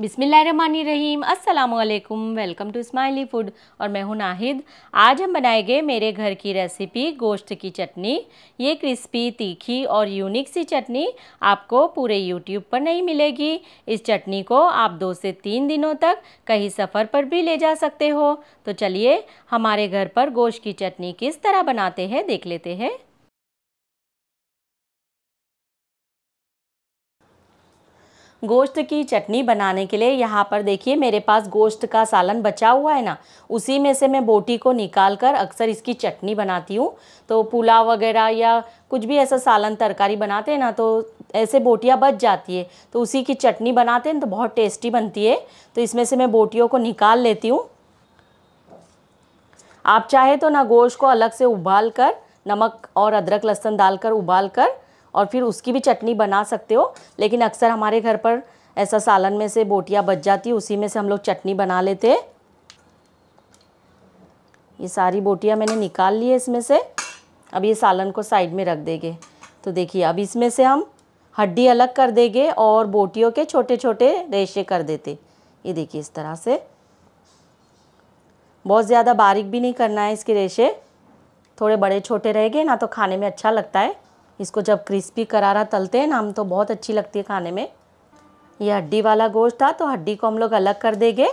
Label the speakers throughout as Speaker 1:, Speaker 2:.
Speaker 1: बिसमीम अल्लाम welcome to smiley food और मैं हूं नाहिद आज हम बनाएंगे मेरे घर की रेसिपी गोश्त की चटनी ये क्रिस्पी तीखी और यूनिक सी चटनी आपको पूरे यूट्यूब पर नहीं मिलेगी इस चटनी को आप दो से तीन दिनों तक कहीं सफ़र पर भी ले जा सकते हो तो चलिए हमारे घर पर गोश्त की चटनी किस तरह बनाते हैं देख लेते हैं गोश्त की चटनी बनाने के लिए यहाँ पर देखिए मेरे पास गोश्त का सालन बचा हुआ है ना उसी में से मैं बोटी को निकाल कर अक्सर इसकी चटनी बनाती हूँ तो पुलाव वगैरह या कुछ भी ऐसा सालन तरकारी बनाते हैं ना तो ऐसे बोटियाँ बच जाती है तो उसी की चटनी बनाते हैं तो बहुत टेस्टी बनती है तो इसमें से मैं बोटियों को निकाल लेती हूँ आप चाहे तो ना गोश्त को अलग से उबाल कर नमक और अदरक लहसुन डालकर उबाल कर और फिर उसकी भी चटनी बना सकते हो लेकिन अक्सर हमारे घर पर ऐसा सालन में से बोटियाँ बच जाती है उसी में से हम लोग चटनी बना लेते हैं ये सारी बोटियाँ मैंने निकाल ली है इसमें से अब ये सालन को साइड में रख देंगे तो देखिए अब इसमें से हम हड्डी अलग कर देंगे और बोटियों के छोटे छोटे रेशे कर देते ये देखिए इस तरह से बहुत ज़्यादा बारीक भी नहीं करना है इसके रेशे थोड़े बड़े छोटे रहेंगे ना तो खाने में अच्छा लगता है इसको जब क्रिस्पी करारा तलते हैं ना हम तो बहुत अच्छी लगती है खाने में ये हड्डी वाला गोश्त था तो हड्डी को हम लोग अलग कर देंगे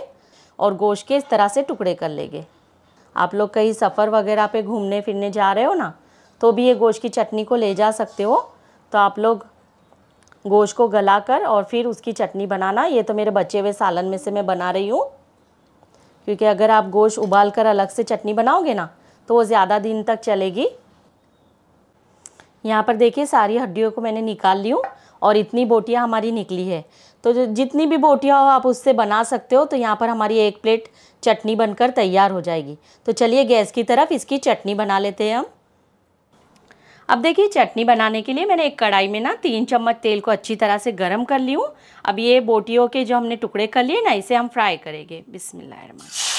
Speaker 1: और गोश्त के इस तरह से टुकड़े कर लेंगे आप लोग कहीं सफ़र वगैरह पे घूमने फिरने जा रहे हो ना तो भी ये गोश्त की चटनी को ले जा सकते हो तो आप लोग गोश्त को गला कर और फिर उसकी चटनी बनाना ये तो मेरे बचे हुए सालन में से मैं बना रही हूँ क्योंकि अगर आप गोश्त उबाल कर अलग से चटनी बनाओगे ना तो वो ज़्यादा दिन तक चलेगी यहाँ पर देखिए सारी हड्डियों को मैंने निकाल ली हूँ और इतनी बोटियाँ हमारी निकली है तो जितनी भी बोटियाँ हो आप उससे बना सकते हो तो यहाँ पर हमारी एक प्लेट चटनी बनकर तैयार हो जाएगी तो चलिए गैस की तरफ इसकी चटनी बना लेते हैं हम अब देखिए चटनी बनाने के लिए मैंने एक कढ़ाई में ना तीन चम्मच तेल को अच्छी तरह से गर्म कर ली हूँ अब ये बोटियों के जो हमने टुकड़े कर लिए ना इसे हम फ्राई करेंगे बिस्मिल्लाह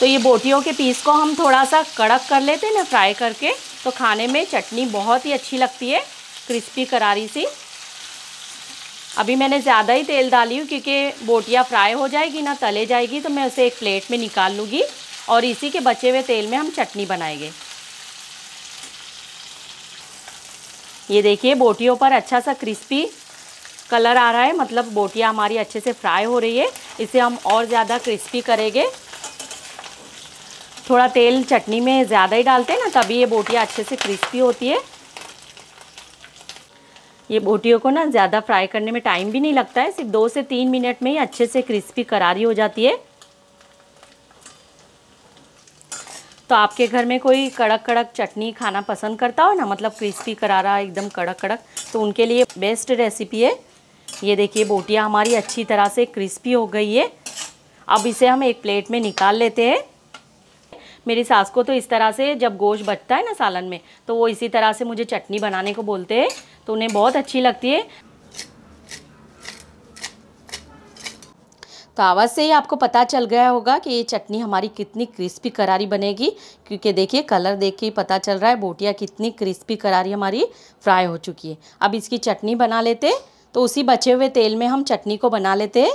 Speaker 1: तो ये बोटियों के पीस को हम थोड़ा सा कड़क कर लेते हैं ना फ्राई करके तो खाने में चटनी बहुत ही अच्छी लगती है क्रिस्पी करारी सी अभी मैंने ज़्यादा ही तेल डाली हूँ क्योंकि बोटियाँ फ्राई हो जाएगी ना तले जाएगी तो मैं उसे एक प्लेट में निकाल लूँगी और इसी के बचे हुए तेल में हम चटनी बनाएंगे ये देखिए बोटियों पर अच्छा सा क्रिस्पी कलर आ रहा है मतलब बोटियाँ हमारी अच्छे से फ्राई हो रही है इसे हम और ज़्यादा क्रिस्पी करेंगे थोड़ा तेल चटनी में ज़्यादा ही डालते हैं ना तभी ये बोटियाँ अच्छे से क्रिस्पी होती है ये बोटियों को ना ज़्यादा फ्राई करने में टाइम भी नहीं लगता है सिर्फ दो से तीन मिनट में ही अच्छे से क्रिस्पी करारी हो जाती है तो आपके घर में कोई कड़क कड़क चटनी खाना पसंद करता हो ना मतलब क्रिस्पी करारा एकदम कड़क कड़क तो उनके लिए बेस्ट रेसिपी है ये देखिए बोटियाँ हमारी अच्छी तरह से क्रिस्पी हो गई है अब इसे हम एक प्लेट में निकाल लेते हैं मेरी सास को तो इस तरह से जब गोश्त बचता है ना सालन में तो वो इसी तरह से मुझे चटनी बनाने को बोलते हैं तो उन्हें बहुत अच्छी लगती है तो आवाज़ से ही आपको पता चल गया होगा कि ये चटनी हमारी कितनी क्रिस्पी करारी बनेगी क्योंकि देखिए कलर देख के ही पता चल रहा है बोटिया कितनी क्रिस्पी करारी हमारी फ्राई हो चुकी है अब इसकी चटनी बना लेते तो उसी बचे हुए तेल में हम चटनी को बना लेते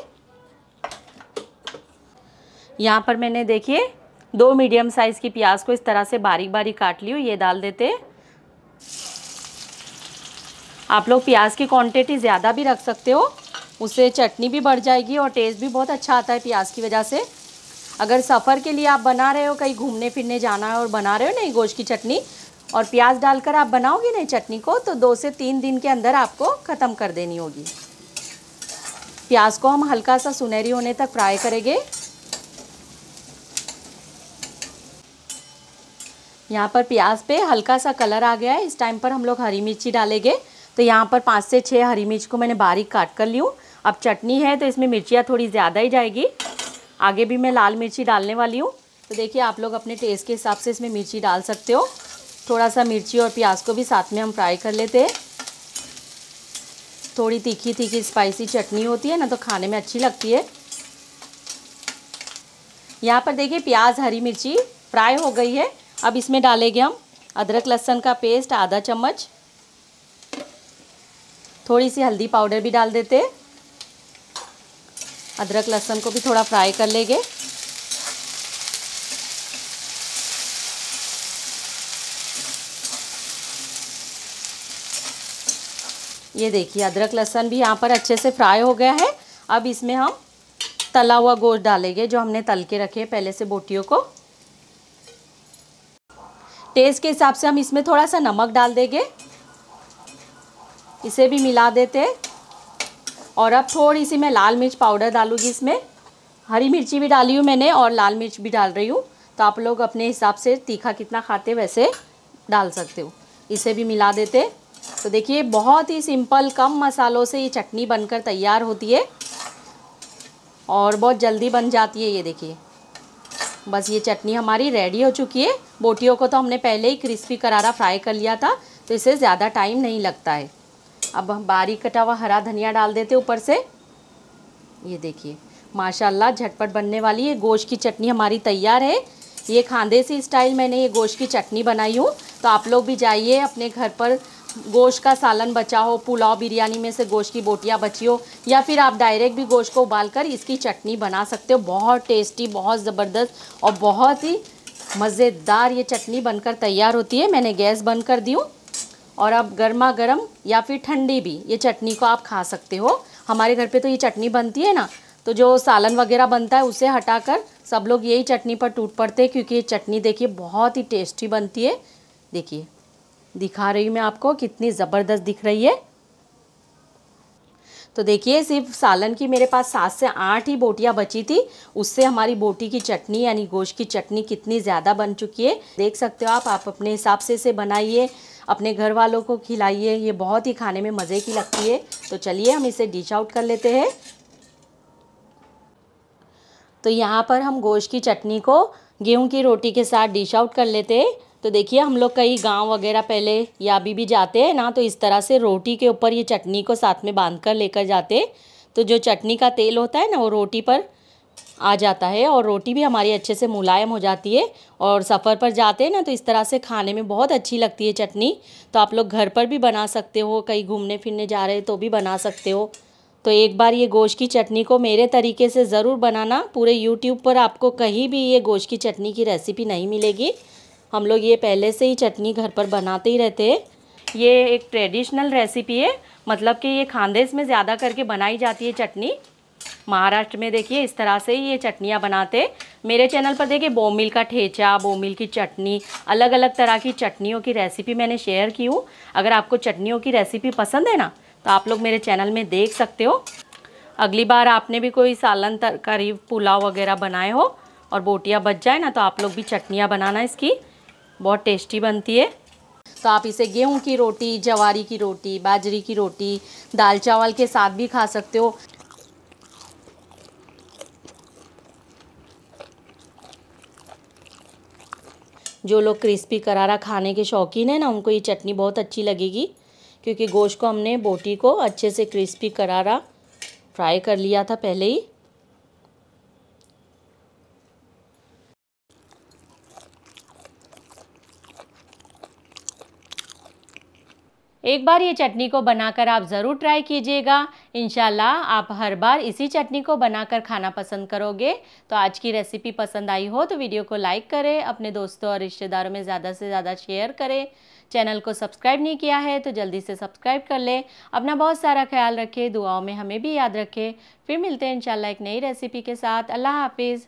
Speaker 1: यहाँ पर मैंने देखिए दो मीडियम साइज़ की प्याज को इस तरह से बारीक बारीक काट ली ये डाल देते आप लोग प्याज की क्वांटिटी ज़्यादा भी रख सकते हो उससे चटनी भी बढ़ जाएगी और टेस्ट भी बहुत अच्छा आता है प्याज की वजह से अगर सफ़र के लिए आप बना रहे हो कहीं घूमने फिरने जाना है और बना रहे हो नहीं गोश्त की चटनी और प्याज डालकर आप बनाओगे नहीं चटनी को तो दो से तीन दिन के अंदर आपको ख़त्म कर देनी होगी प्याज को हम हल्का सा सुनहरी होने तक फ्राई करेंगे यहाँ पर प्याज पे हल्का सा कलर आ गया है इस टाइम पर हम लोग हरी मिर्ची डालेंगे तो यहाँ पर पाँच से छः हरी मिर्च को मैंने बारीक काट कर ली हूँ अब चटनी है तो इसमें मिर्चियाँ थोड़ी ज़्यादा ही जाएगी आगे भी मैं लाल मिर्ची डालने वाली हूँ तो देखिए आप लोग अपने टेस्ट के हिसाब से इसमें मिर्ची डाल सकते हो थोड़ा सा मिर्ची और प्याज को भी साथ में हम फ्राई कर लेते हैं थोड़ी तीखी तीखी स्पाइसी चटनी होती है ना तो खाने में अच्छी लगती है यहाँ पर देखिए प्याज हरी मिर्ची फ्राई हो गई है अब इसमें डालेंगे हम अदरक लहसन का पेस्ट आधा चम्मच थोड़ी सी हल्दी पाउडर भी डाल देते अदरक लहसन को भी थोड़ा फ्राई कर लेंगे ये देखिए अदरक लहसन भी यहाँ पर अच्छे से फ्राई हो गया है अब इसमें हम तला हुआ गोश्त डालेंगे जो हमने तल के रखे पहले से बोटियों को टेस्ट के हिसाब से हम इसमें थोड़ा सा नमक डाल देंगे इसे भी मिला देते और अब थोड़ी सी मैं लाल मिर्च पाउडर डालूँगी इसमें हरी मिर्ची भी डाली हूँ मैंने और लाल मिर्च भी डाल रही हूँ तो आप लोग अपने हिसाब से तीखा कितना खाते वैसे डाल सकते हो इसे भी मिला देते तो देखिए बहुत ही सिंपल कम मसालों से ये चटनी बनकर तैयार होती है और बहुत जल्दी बन जाती है ये देखिए बस ये चटनी हमारी रेडी हो चुकी है बोटियों को तो हमने पहले ही क्रिस्पी करारा फ्राई कर लिया था तो इसे ज़्यादा टाइम नहीं लगता है अब हम बारीक कटा हुआ हरा धनिया डाल देते ऊपर से ये देखिए माशाल्लाह झटपट बनने वाली ये गोश्त की चटनी हमारी तैयार है ये खांदे सी स्टाइल मैंने ये गोश्त की चटनी बनाई हूँ तो आप लोग भी जाइए अपने घर पर गोश्त का सालन बचा हो पुलाव बिरयानी में से गोश्त की बोटियाँ बची हो या फिर आप डायरेक्ट भी गोश्त को उबाल कर इसकी चटनी बना सकते हो बहुत टेस्टी बहुत ज़बरदस्त और बहुत ही मज़ेदार ये चटनी बनकर तैयार होती है मैंने गैस बंद कर दी हूँ और आप गर्मा गर्म या फिर ठंडी भी ये चटनी को आप खा सकते हो हमारे घर पे तो ये चटनी बनती है ना तो जो सालन वगैरह बनता है उसे हटाकर सब लोग यही चटनी पर टूट पड़ते हैं क्योंकि ये चटनी देखिए बहुत ही टेस्टी बनती है देखिए दिखा रही हूँ मैं आपको कितनी ज़बरदस्त दिख रही है तो देखिए सिर्फ सालन की मेरे पास सात से आठ ही बोटियाँ बची थी उससे हमारी बोटी की चटनी यानी गोश्त की चटनी कितनी ज़्यादा बन चुकी है देख सकते हो आप आप अपने हिसाब से इसे बनाइए अपने घर वालों को खिलाइए ये बहुत ही खाने में मज़े की लगती है तो चलिए हम इसे डिश आउट कर लेते हैं तो यहाँ पर हम गोश्त की चटनी को गेहूँ की रोटी के साथ डिश आउट कर लेते हैं तो देखिए हम लोग कहीं गांव वगैरह पहले या अभी भी जाते हैं ना तो इस तरह से रोटी के ऊपर ये चटनी को साथ में बांध कर लेकर जाते तो जो चटनी का तेल होता है ना वो रोटी पर आ जाता है और रोटी भी हमारी अच्छे से मुलायम हो जाती है और सफ़र पर जाते हैं ना तो इस तरह से खाने में बहुत अच्छी लगती है चटनी तो आप लोग घर पर भी बना सकते हो कहीं घूमने फिरने जा रहे हैं तो भी बना सकते हो तो एक बार ये गोश्त की चटनी को मेरे तरीके से ज़रूर बनाना पूरे यूट्यूब पर आपको कहीं भी ये गोश्त की चटनी की रेसिपी नहीं मिलेगी हम लोग ये पहले से ही चटनी घर पर बनाते ही रहते हैं ये एक ट्रेडिशनल रेसिपी है मतलब कि ये खानदेश में ज़्यादा करके बनाई जाती है चटनी महाराष्ट्र में देखिए इस तरह से ही ये चटनियाँ बनाते मेरे चैनल पर देखिए बोमिल का ठेचा बोमिल की चटनी अलग अलग तरह की चटनियों की रेसिपी मैंने शेयर की हूँ अगर आपको चटनियों की रेसिपी पसंद है ना तो आप लोग मेरे चैनल में देख सकते हो अगली बार आपने भी कोई सालन तरकारी पुलाव वगैरह बनाए हो और बोटियाँ बच जाए ना तो आप लोग भी चटनियाँ बनाना इसकी बहुत टेस्टी बनती है तो आप इसे गेहूं की रोटी जवारी की रोटी बाजरी की रोटी दाल चावल के साथ भी खा सकते हो जो लोग क्रिस्पी करारा खाने के शौकीन है ना उनको ये चटनी बहुत अच्छी लगेगी क्योंकि गोश्त को हमने बोटी को अच्छे से क्रिस्पी करारा फ्राई कर लिया था पहले ही एक बार ये चटनी को बनाकर आप ज़रूर ट्राई कीजिएगा इनशाला आप हर बार इसी चटनी को बनाकर खाना पसंद करोगे तो आज की रेसिपी पसंद आई हो तो वीडियो को लाइक करें अपने दोस्तों और रिश्तेदारों में ज़्यादा से ज़्यादा शेयर करें चैनल को सब्सक्राइब नहीं किया है तो जल्दी से सब्सक्राइब कर लें अपना बहुत सारा ख्याल रखें दुआओं में हमें भी याद रखें फिर मिलते हैं इनशाला एक नई रेसिपी के साथ अल्लाह हाफिज़